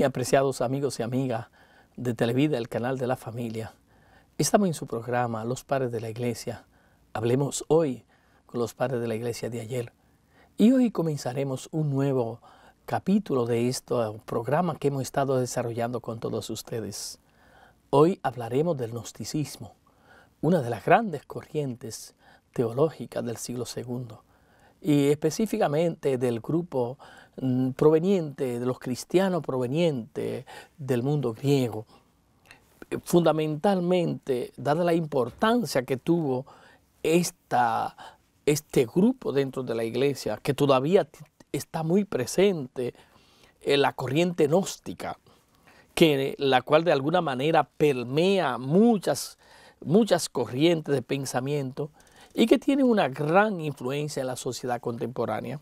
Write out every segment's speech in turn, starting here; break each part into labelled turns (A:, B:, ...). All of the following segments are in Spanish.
A: y apreciados amigos y amigas de Televida, el canal de la familia. Estamos en su programa Los Padres de la Iglesia. Hablemos hoy con los padres de la Iglesia de ayer. Y hoy comenzaremos un nuevo capítulo de este programa que hemos estado desarrollando con todos ustedes. Hoy hablaremos del gnosticismo, una de las grandes corrientes teológicas del siglo II, y específicamente del grupo Mm, proveniente de los cristianos provenientes del mundo griego. Eh, fundamentalmente, dada la importancia que tuvo este grupo dentro de la iglesia, que todavía está muy presente en eh, la corriente gnóstica, que, la cual de alguna manera permea muchas, muchas corrientes de pensamiento y que tiene una gran influencia en la sociedad contemporánea.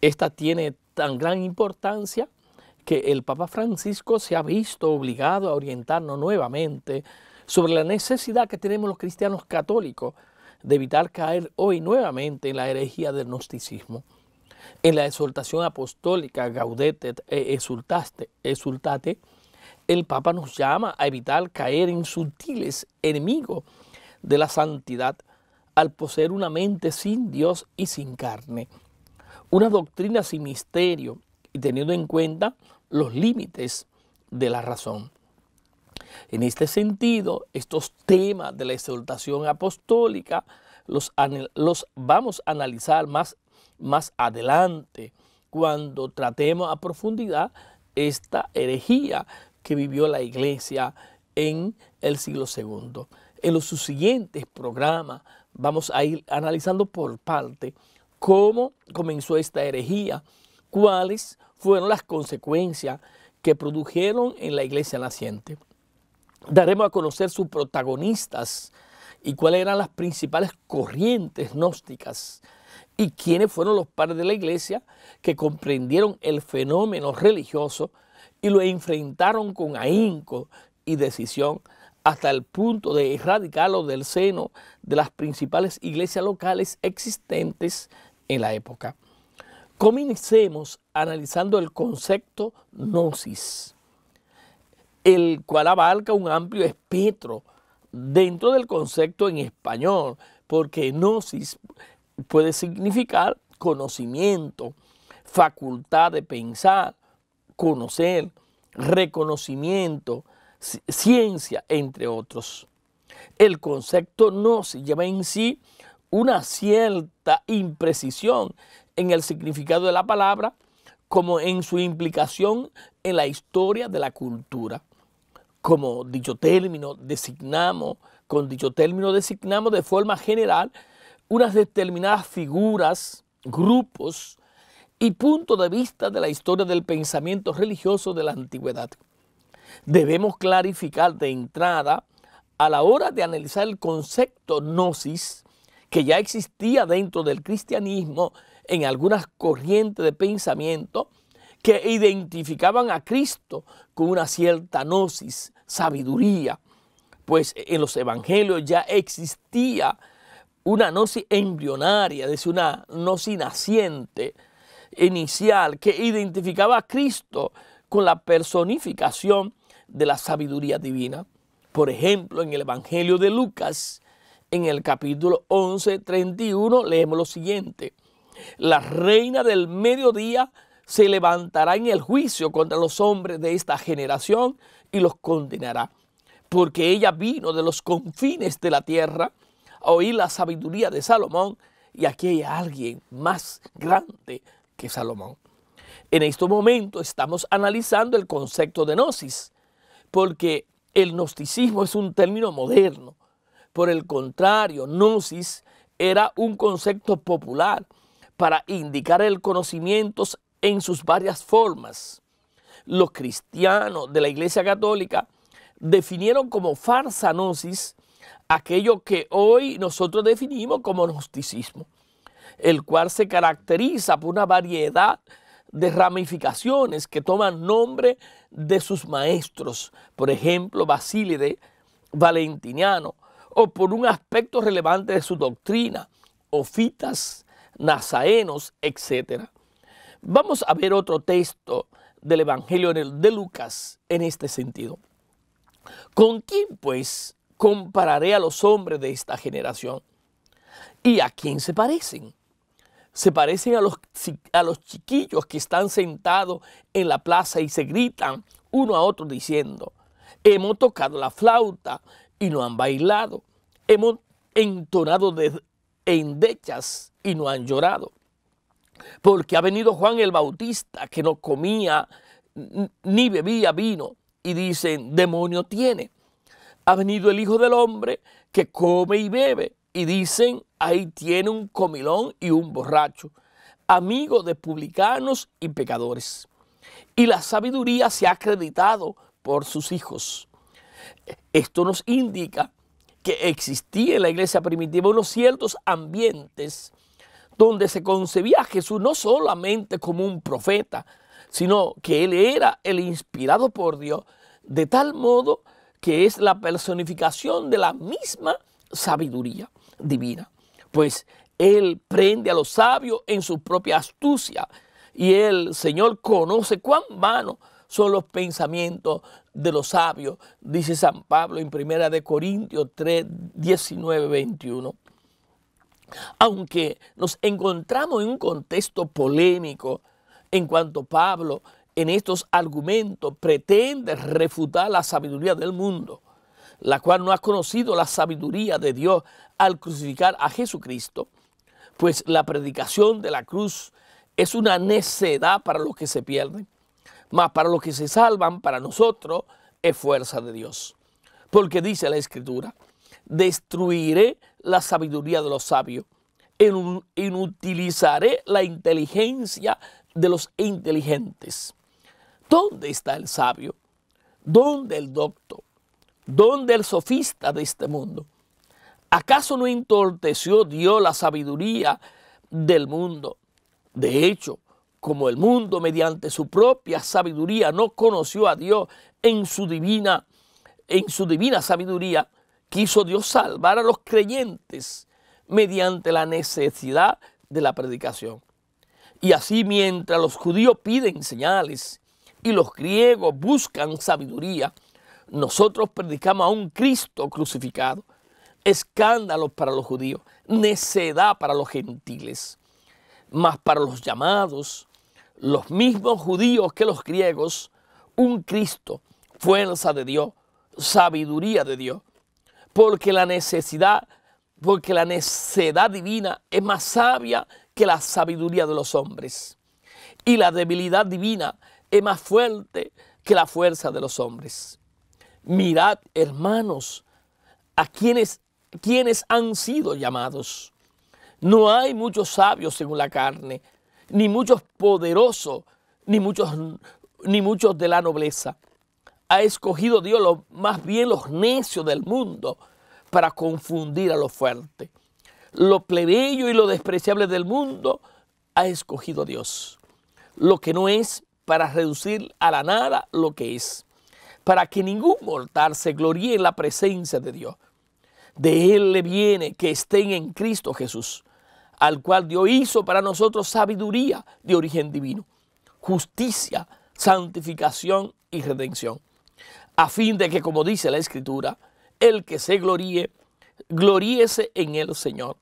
A: Esta tiene tan gran importancia que el Papa Francisco se ha visto obligado a orientarnos nuevamente sobre la necesidad que tenemos los cristianos católicos de evitar caer hoy nuevamente en la herejía del gnosticismo. En la exhortación apostólica Gaudete eh, exultaste, exultate, el Papa nos llama a evitar caer en sutiles enemigos de la santidad al poseer una mente sin Dios y sin carne una doctrina sin misterio y teniendo en cuenta los límites de la razón. En este sentido, estos temas de la exaltación apostólica los, vamos a analizar más, más adelante cuando tratemos a profundidad esta herejía que vivió la iglesia en el siglo II. En los siguientes programas vamos a ir analizando por parte cómo comenzó esta herejía, cuáles fueron las consecuencias que produjeron en la iglesia naciente. Daremos a conocer sus protagonistas y cuáles eran las principales corrientes gnósticas y quiénes fueron los padres de la iglesia que comprendieron el fenómeno religioso y lo enfrentaron con ahínco y decisión hasta el punto de erradicarlo del seno de las principales iglesias locales existentes en la época. Comencemos analizando el concepto gnosis, el cual abarca un amplio espectro dentro del concepto en español, porque gnosis puede significar conocimiento, facultad de pensar, conocer, reconocimiento, ciencia, entre otros. El concepto gnosis lleva en sí una cierta imprecisión en el significado de la palabra como en su implicación en la historia de la cultura. Como dicho término designamos, con dicho término designamos de forma general unas determinadas figuras, grupos y puntos de vista de la historia del pensamiento religioso de la antigüedad. Debemos clarificar de entrada, a la hora de analizar el concepto gnosis, que ya existía dentro del cristianismo en algunas corrientes de pensamiento que identificaban a Cristo con una cierta gnosis, sabiduría, pues en los evangelios ya existía una gnosis embrionaria, es decir, una gnosis naciente, inicial, que identificaba a Cristo con la personificación de la sabiduría divina. Por ejemplo, en el Evangelio de Lucas, en el capítulo 11, 31, leemos lo siguiente. La reina del mediodía se levantará en el juicio contra los hombres de esta generación y los condenará, porque ella vino de los confines de la tierra a oír la sabiduría de Salomón y aquí hay alguien más grande que Salomón. En este momento estamos analizando el concepto de gnosis, porque el gnosticismo es un término moderno por el contrario, gnosis era un concepto popular para indicar el conocimiento en sus varias formas. Los cristianos de la Iglesia Católica definieron como farsa gnosis aquello que hoy nosotros definimos como gnosticismo, el cual se caracteriza por una variedad de ramificaciones que toman nombre de sus maestros, por ejemplo, Basílide, Valentiniano, o por un aspecto relevante de su doctrina, ofitas, nazaenos, etc. Vamos a ver otro texto del Evangelio de Lucas en este sentido. ¿Con quién pues compararé a los hombres de esta generación? ¿Y a quién se parecen? Se parecen a los, a los chiquillos que están sentados en la plaza y se gritan uno a otro diciendo, hemos tocado la flauta, y no han bailado. Hemos entonado de endechas y no han llorado. Porque ha venido Juan el Bautista que no comía ni bebía vino y dicen, demonio tiene. Ha venido el Hijo del Hombre que come y bebe y dicen, ahí tiene un comilón y un borracho, amigo de publicanos y pecadores. Y la sabiduría se ha acreditado por sus hijos. Esto nos indica que existía en la iglesia primitiva unos ciertos ambientes donde se concebía a Jesús no solamente como un profeta, sino que él era el inspirado por Dios, de tal modo que es la personificación de la misma sabiduría divina. Pues él prende a los sabios en su propia astucia y el Señor conoce cuán vano son los pensamientos de los sabios, dice San Pablo en primera de Corintios 3, 19, 21. Aunque nos encontramos en un contexto polémico en cuanto Pablo en estos argumentos pretende refutar la sabiduría del mundo, la cual no ha conocido la sabiduría de Dios al crucificar a Jesucristo, pues la predicación de la cruz es una necedad para los que se pierden, mas para los que se salvan, para nosotros, es fuerza de Dios. Porque dice la Escritura, destruiré la sabiduría de los sabios, inutilizaré la inteligencia de los inteligentes. ¿Dónde está el sabio? ¿Dónde el docto? ¿Dónde el sofista de este mundo? ¿Acaso no entorteció Dios la sabiduría del mundo? De hecho, como el mundo mediante su propia sabiduría no conoció a Dios en su divina en su divina sabiduría, quiso Dios salvar a los creyentes mediante la necesidad de la predicación. Y así mientras los judíos piden señales y los griegos buscan sabiduría, nosotros predicamos a un Cristo crucificado, escándalo para los judíos, necedad para los gentiles, mas para los llamados, los mismos judíos que los griegos, un Cristo, fuerza de Dios, sabiduría de Dios, porque la necesidad, porque la necedad divina es más sabia que la sabiduría de los hombres, y la debilidad divina es más fuerte que la fuerza de los hombres. Mirad, hermanos, a quienes, quienes han sido llamados. No hay muchos sabios según la carne, ni muchos poderosos, ni muchos, ni muchos de la nobleza. Ha escogido Dios más bien los necios del mundo para confundir a los fuertes. Lo plebeyo y lo despreciable del mundo ha escogido Dios. Lo que no es para reducir a la nada lo que es, para que ningún mortal se gloríe en la presencia de Dios. De Él le viene que estén en Cristo Jesús al cual Dios hizo para nosotros sabiduría de origen divino, justicia, santificación y redención, a fin de que, como dice la Escritura, el que se gloríe, gloríese en el Señor.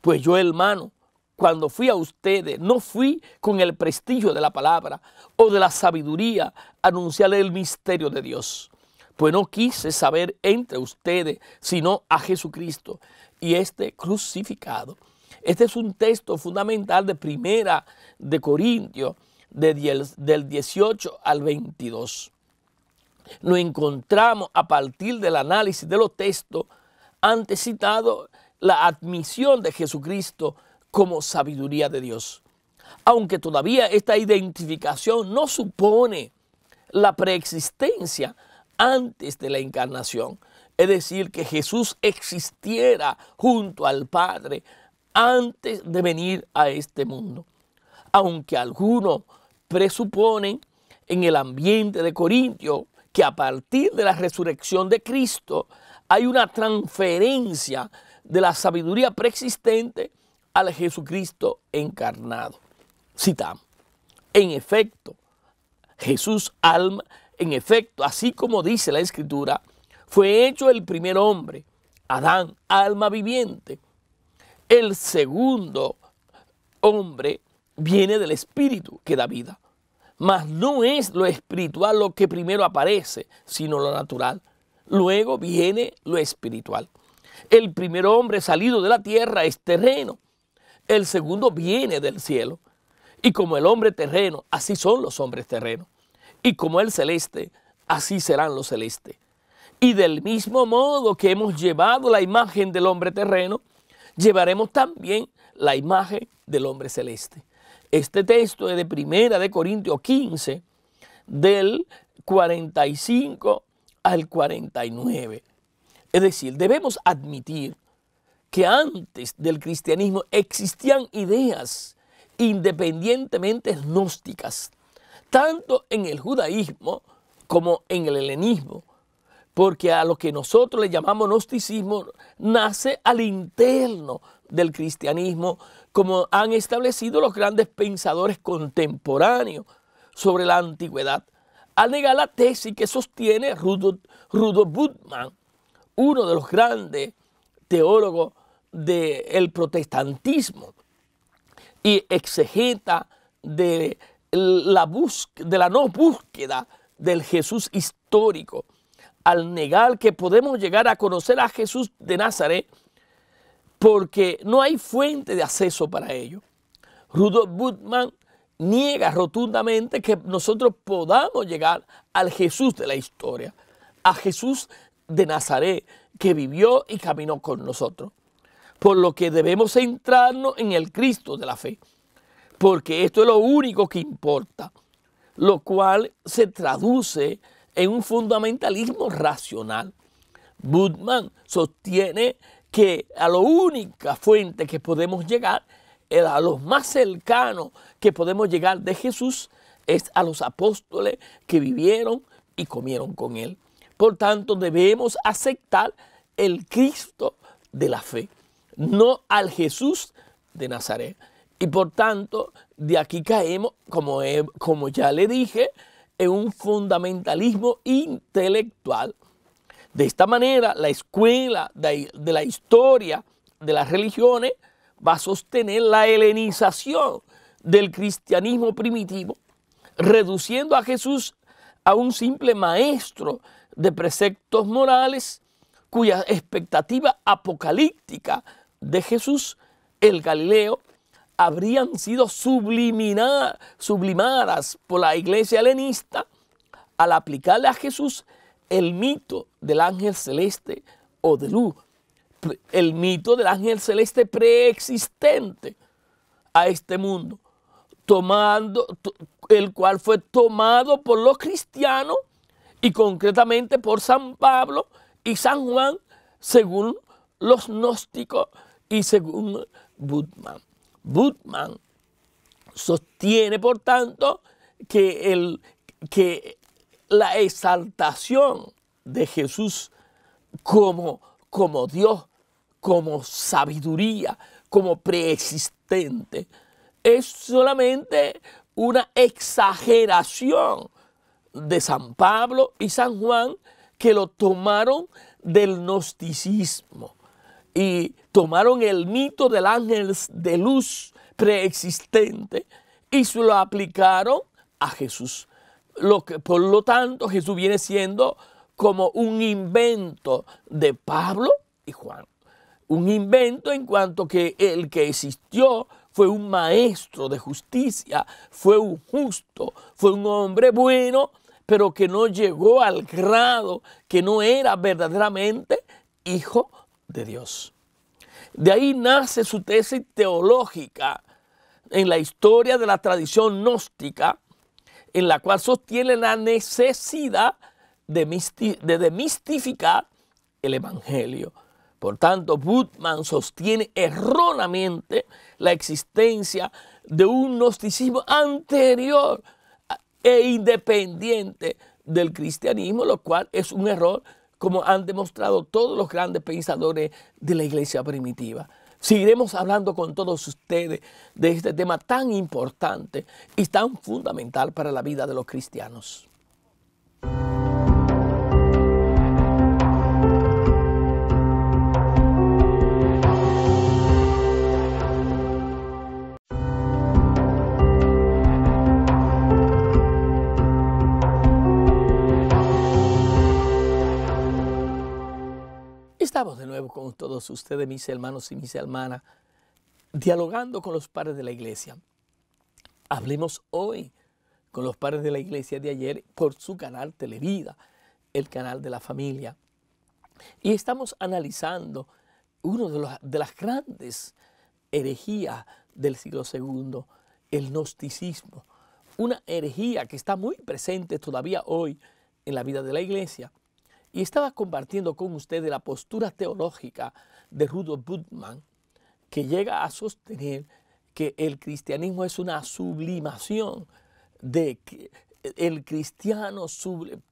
A: Pues yo, hermano, cuando fui a ustedes, no fui con el prestigio de la palabra o de la sabiduría a anunciarle el misterio de Dios. Pues no quise saber entre ustedes, sino a Jesucristo y este crucificado. Este es un texto fundamental de Primera de Corintios, del 18 al 22. Nos encontramos a partir del análisis de los textos antes citado la admisión de Jesucristo como sabiduría de Dios. Aunque todavía esta identificación no supone la preexistencia antes de la encarnación, es decir, que Jesús existiera junto al Padre antes de venir a este mundo. Aunque algunos presuponen en el ambiente de Corintio que a partir de la resurrección de Cristo hay una transferencia de la sabiduría preexistente al Jesucristo encarnado. Citamos. En efecto, Jesús alma, en efecto, así como dice la Escritura, fue hecho el primer hombre, Adán, alma viviente, el segundo hombre viene del espíritu que da vida. Mas no es lo espiritual lo que primero aparece, sino lo natural. Luego viene lo espiritual. El primer hombre salido de la tierra es terreno. El segundo viene del cielo. Y como el hombre terreno, así son los hombres terrenos. Y como el celeste, así serán los celestes. Y del mismo modo que hemos llevado la imagen del hombre terreno, llevaremos también la imagen del hombre celeste. Este texto es de Primera de Corintios 15, del 45 al 49. Es decir, debemos admitir que antes del cristianismo existían ideas independientemente gnósticas, tanto en el judaísmo como en el helenismo, porque a lo que nosotros le llamamos gnosticismo nace al interno del cristianismo, como han establecido los grandes pensadores contemporáneos sobre la antigüedad, al negar la tesis que sostiene Rudolf, Bultmann, uno de los grandes teólogos del protestantismo y exegeta de la no búsqueda del Jesús histórico al negar que podemos llegar a conocer a Jesús de Nazaret porque no hay fuente de acceso para ello. Rudolf Bultmann niega rotundamente que nosotros podamos llegar al Jesús de la historia, a Jesús de Nazaret, que vivió y caminó con nosotros. Por lo que debemos centrarnos en el Cristo de la fe, porque esto es lo único que importa, lo cual se traduce en en un fundamentalismo racional. Budman sostiene que a la única fuente que podemos llegar, a los más cercanos que podemos llegar de Jesús, es a los apóstoles que vivieron y comieron con él. Por tanto, debemos aceptar el Cristo de la fe, no al Jesús de Nazaret. Y por tanto, de aquí caemos, como, como ya le dije, en un fundamentalismo intelectual. De esta manera, la escuela de, la historia de las religiones va a sostener la helenización del cristianismo primitivo, reduciendo a Jesús a un simple maestro de preceptos morales cuya expectativa apocalíptica de Jesús, el Galileo, habrían sido sublimadas por la iglesia helenista al aplicarle a Jesús el mito del ángel celeste o de luz, el mito del ángel celeste preexistente a este mundo, tomando, el cual fue tomado por los cristianos y concretamente por San Pablo y San Juan, según los gnósticos y según Budman. Butman sostiene, por tanto, que, el, que la exaltación de Jesús como, como Dios, como sabiduría, como preexistente, es solamente una exageración de San Pablo y San Juan que lo tomaron del gnosticismo y tomaron el mito del ángel de luz preexistente y se lo aplicaron a Jesús. Lo que, por lo tanto, Jesús viene siendo como un invento de Pablo y Juan. Un invento en cuanto que el que existió fue un maestro de justicia, fue un justo, fue un hombre bueno, pero que no llegó al grado, que no era verdaderamente hijo de Dios. De ahí nace su tesis teológica en la historia de la tradición gnóstica, en la cual sostiene la necesidad de, demistificar el Evangelio. Por tanto, Butman sostiene erróneamente la existencia de un gnosticismo anterior e independiente del cristianismo, lo cual es un error como han demostrado todos los grandes pensadores de la iglesia primitiva. Seguiremos hablando con todos ustedes de este tema tan importante y tan fundamental para la vida de los cristianos. estamos de nuevo con todos ustedes, mis hermanos y mis hermanas, dialogando con los padres de la iglesia. Hablemos hoy con los padres de la iglesia de ayer por su canal Televida, el canal de la familia. Y estamos analizando una de, de las grandes herejías del siglo II, el gnosticismo, una herejía que está muy presente todavía hoy en la vida de la iglesia y estaba compartiendo con ustedes la postura teológica de Rudolf Bultmann, que llega a sostener que el cristianismo es una sublimación de que el cristiano,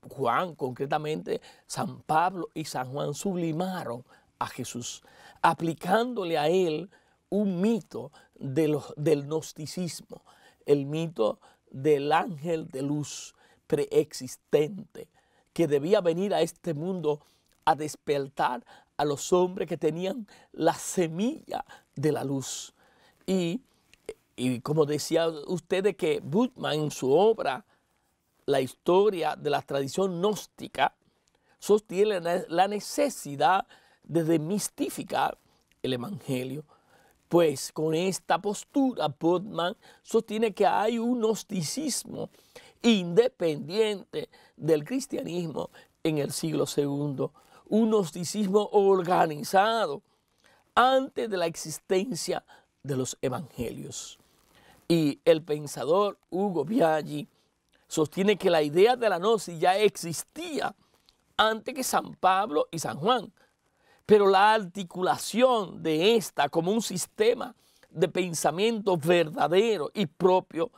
A: Juan concretamente, San Pablo y San Juan sublimaron a Jesús, aplicándole a él un mito del gnosticismo, el mito del ángel de luz preexistente, que debía venir a este mundo a despertar a los hombres que tenían la semilla de la luz. Y, como decía usted que butman en su obra, la historia de la tradición gnóstica, sostiene la necesidad de demistificar el Evangelio. Pues con esta postura, Bodman sostiene que hay un gnosticismo independiente del cristianismo en el siglo II, un gnosticismo organizado antes de la existencia de los evangelios. Y el pensador Hugo Biaggi sostiene que la idea de la gnosis ya existía antes que San Pablo y San Juan, pero la articulación de esta como un sistema de pensamiento verdadero y propio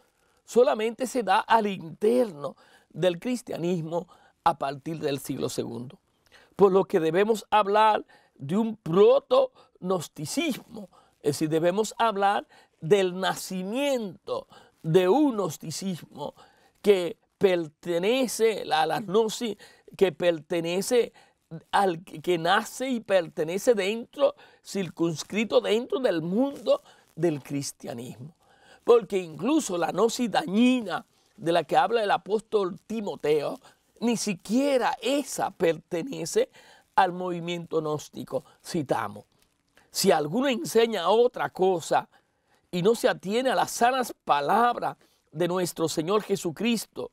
A: solamente se da al interno del cristianismo a partir del siglo II. Por lo que debemos hablar de un proto-gnosticismo, es decir, debemos hablar del nacimiento de un gnosticismo que pertenece a la gnosis, que pertenece al que nace y pertenece dentro, circunscrito dentro del mundo del cristianismo porque incluso la gnosis dañina de la que habla el apóstol Timoteo, ni siquiera esa pertenece al movimiento gnóstico, citamos. Si alguno enseña otra cosa y no se atiene a las sanas palabras de nuestro Señor Jesucristo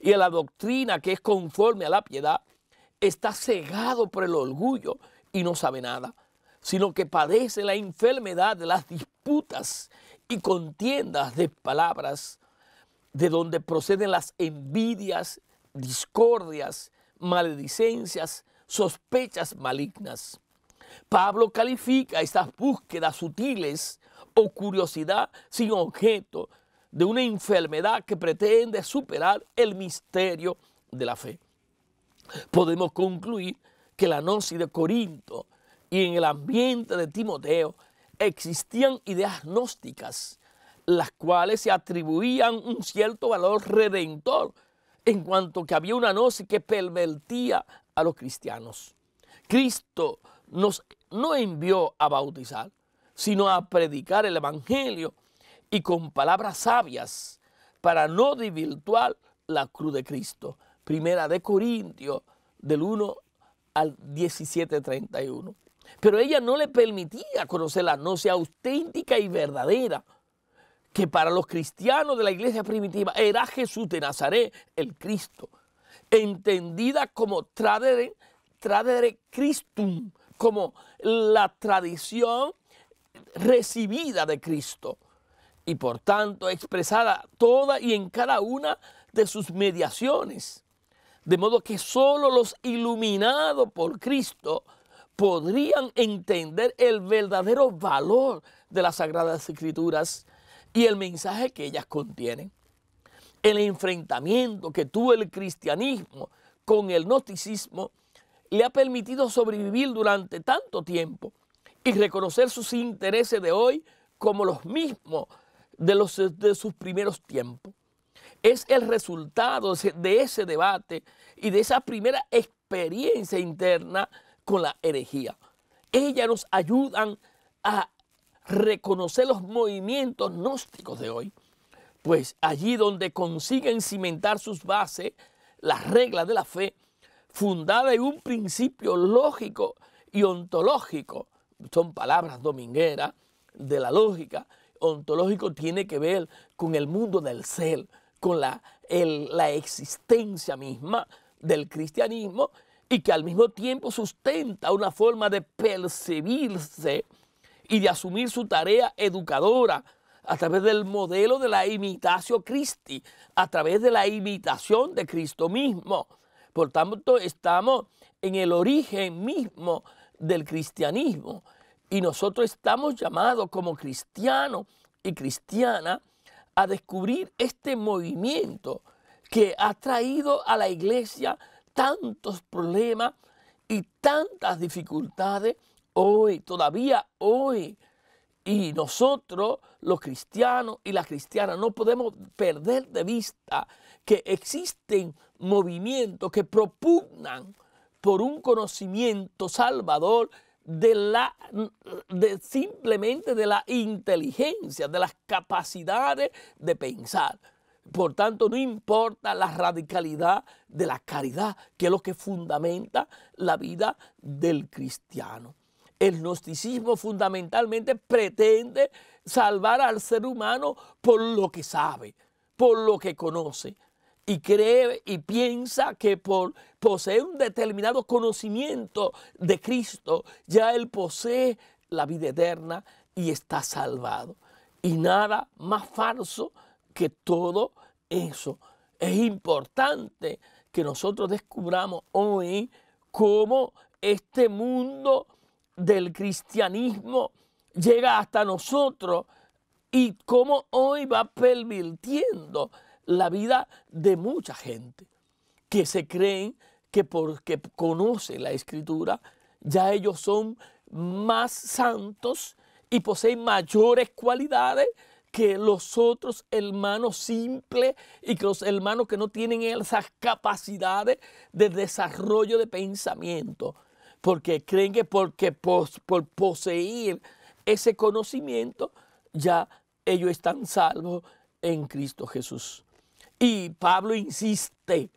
A: y a la doctrina que es conforme a la piedad, está cegado por el orgullo y no sabe nada, sino que padece la enfermedad de las disputas y contiendas de palabras, de donde proceden las envidias, discordias, maledicencias, sospechas malignas. Pablo califica estas búsquedas sutiles o curiosidad sin objeto de una enfermedad que pretende superar el misterio de la fe. Podemos concluir que la gnosis de Corinto y en el ambiente de Timoteo existían ideas gnósticas, las cuales se atribuían un cierto valor redentor, en cuanto que había una gnosis que pervertía a los cristianos. Cristo nos no envió a bautizar, sino a predicar el Evangelio y con palabras sabias para no divirtuar la cruz de Cristo. Primera de Corintios del 1 al 17.31. Pero ella no le permitía conocer la sea auténtica y verdadera que para los cristianos de la iglesia primitiva era Jesús de Nazaret, el Cristo, entendida como tradere, tradere Christum, como la tradición recibida de Cristo y por tanto expresada toda y en cada una de sus mediaciones. De modo que solo los iluminados por Cristo podrían entender el verdadero valor de las Sagradas Escrituras y el mensaje que ellas contienen. El enfrentamiento que tuvo el cristianismo con el gnosticismo le ha permitido sobrevivir durante tanto tiempo y reconocer sus intereses de hoy como los mismos de, los, de sus primeros tiempos. Es el resultado de ese debate y de esa primera experiencia interna con la herejía. Ellas nos ayudan a reconocer los movimientos gnósticos de hoy, pues allí donde consiguen cimentar sus bases, las reglas de la fe, fundada en un principio lógico y ontológico, son palabras domingueras de la lógica, ontológico tiene que ver con el mundo del ser, con la, la existencia misma del cristianismo y que al mismo tiempo sustenta una forma de percibirse y de asumir su tarea educadora a través del modelo de la imitación Christi, a través de la imitación de Cristo mismo. Por tanto, estamos en el origen mismo del cristianismo y nosotros estamos llamados como cristianos y cristianas a descubrir este movimiento que ha traído a la iglesia tantos problemas y tantas dificultades hoy, todavía hoy. Y nosotros, los cristianos y las cristianas, no podemos perder de vista que existen movimientos que propugnan por un conocimiento salvador de la simplemente de la inteligencia, de las capacidades de pensar. Por tanto, no importa la radicalidad de la caridad, que es lo que fundamenta la vida del cristiano. El gnosticismo fundamentalmente pretende salvar al ser humano por lo que sabe, por lo que conoce, y cree y piensa que por poseer un determinado conocimiento de Cristo, ya él posee la vida eterna y está salvado. Y nada más falso que todo eso es importante que nosotros descubramos hoy cómo este mundo del cristianismo llega hasta nosotros y cómo hoy va pervirtiendo la vida de mucha gente que se creen que porque conocen la escritura ya ellos son más santos y poseen mayores cualidades que los otros hermanos simples y que los hermanos que no tienen esas capacidades de desarrollo de pensamiento, porque creen que porque por poseer ese conocimiento ya ellos están salvos en Cristo Jesús. Y Pablo insiste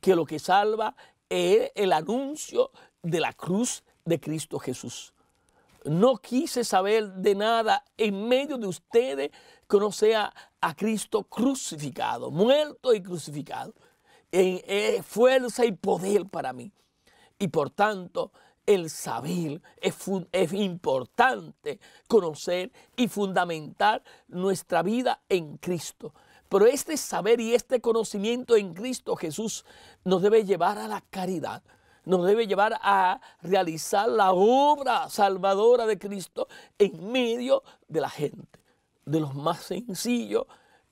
A: que lo que salva es el anuncio de la cruz de Cristo Jesús. No quise saber de nada en medio de ustedes que no sea a Cristo crucificado, muerto y crucificado. Es eh, fuerza y poder para mí. Y por tanto, el saber es, es importante conocer y fundamentar nuestra vida en Cristo. Pero este saber y este conocimiento en Cristo Jesús nos debe llevar a la caridad nos debe llevar a realizar la obra salvadora de Cristo en medio de la gente, de los más sencillos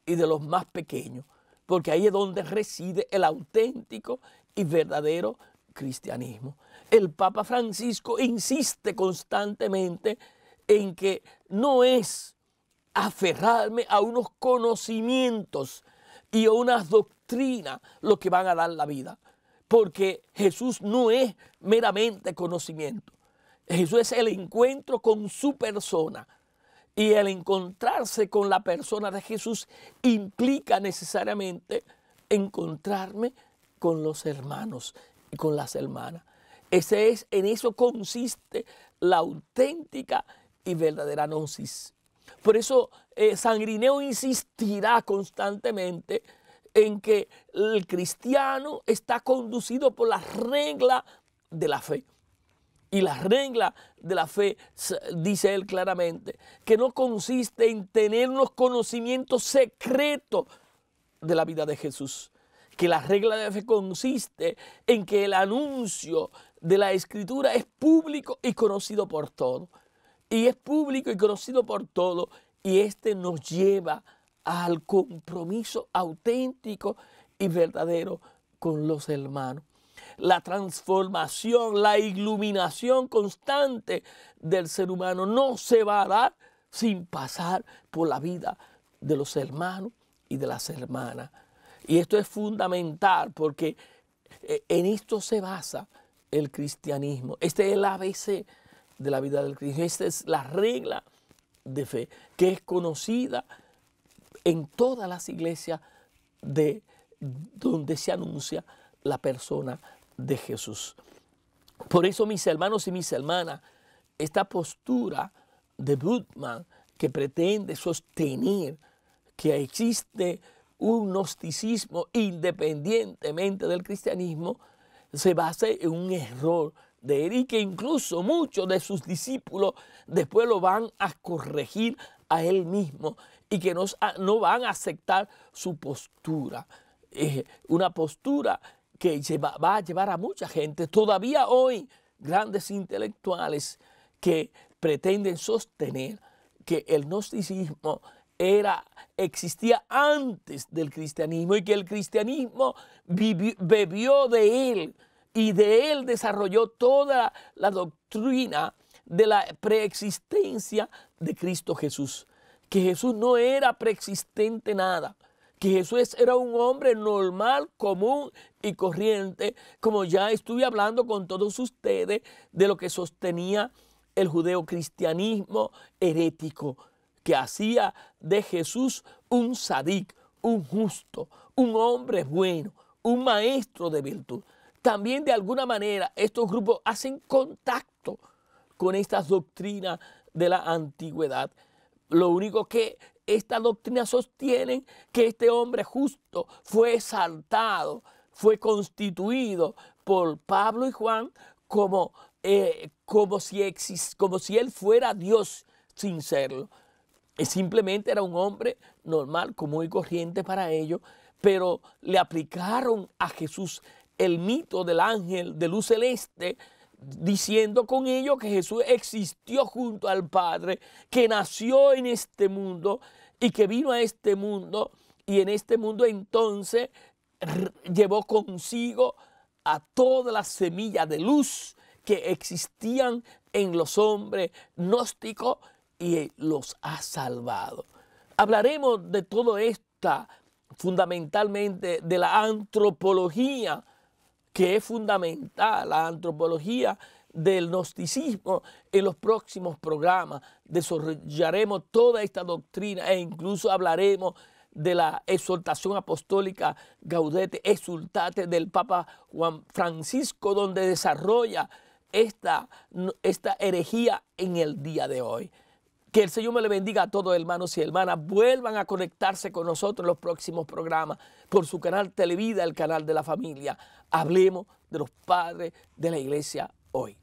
A: y de los más pequeños, porque ahí es donde reside el auténtico y verdadero cristianismo. El Papa Francisco insiste constantemente en que no es aferrarme a unos conocimientos y a unas doctrinas lo que van a dar la vida, porque Jesús no es meramente conocimiento. Jesús es el encuentro con su persona. Y el encontrarse con la persona de Jesús implica necesariamente encontrarme con los hermanos y con las hermanas. Ese es, en eso consiste la auténtica y verdadera gnosis. Por eso eh, Sangrineo insistirá constantemente en que el cristiano está conducido por la regla de la fe. Y la regla de la fe, dice él claramente, que no consiste en tener unos conocimientos secretos de la vida de Jesús. Que la regla de la fe consiste en que el anuncio de la escritura es público y conocido por todos. Y es público y conocido por todos. Y este nos lleva a al compromiso auténtico y verdadero con los hermanos. La transformación, la iluminación constante del ser humano no se va a dar sin pasar por la vida de los hermanos y de las hermanas. Y esto es fundamental porque eh, en esto se basa el cristianismo. Este es el ABC de la vida del cristianismo. Esta es la regla de fe que es conocida en todas las iglesias de donde se anuncia la persona de Jesús. Por eso, mis hermanos y mis hermanas, esta postura de Budman que pretende sostener que existe un gnosticismo independientemente del cristianismo, se basa en un error de él y que incluso muchos de sus discípulos después lo van a corregir a él mismo y que no, ah, no van a aceptar su postura. una postura que va a llevar a mucha gente, todavía hoy, grandes intelectuales que pretenden sostener que el gnosticismo era, existía antes del cristianismo y que el cristianismo bebió de él y de él desarrolló toda la doctrina de la preexistencia de Cristo Jesús. Que Jesús no era preexistente nada, que Jesús era un hombre normal, común y corriente, como ya estuve hablando con todos ustedes de lo que sostenía el judeocristianismo herético, que hacía de Jesús un sadic, un justo, un hombre bueno, un maestro de virtud también de alguna manera estos grupos hacen contacto con estas doctrinas de la antigüedad. Lo único que estas doctrinas sostienen que este hombre justo fue exaltado, fue constituido por Pablo y Juan como, eh, como, si, como si él fuera Dios sin serlo. Eh, simplemente era un hombre normal, común y corriente para ellos, pero le aplicaron a Jesús el mito del ángel de luz celeste, diciendo con ello que Jesús existió junto al Padre, que nació en este mundo y que vino a este mundo y en este mundo entonces llevó consigo a todas las semillas de luz que existían en los hombres gnósticos y eh, los ha salvado. Hablaremos de todo esto fundamentalmente de la antropología que es fundamental la antropología del gnosticismo en los próximos programas. Desarrollaremos toda esta doctrina e incluso hablaremos de la exhortación apostólica Gaudete Exultate del Papa Juan Francisco, donde desarrolla esta, esta herejía en el día de hoy. Que el Señor me le bendiga a todos hermanos y hermanas. Vuelvan a conectarse con nosotros en los próximos programas por su canal Televida, el canal de la familia. Hablemos de los padres de la iglesia hoy.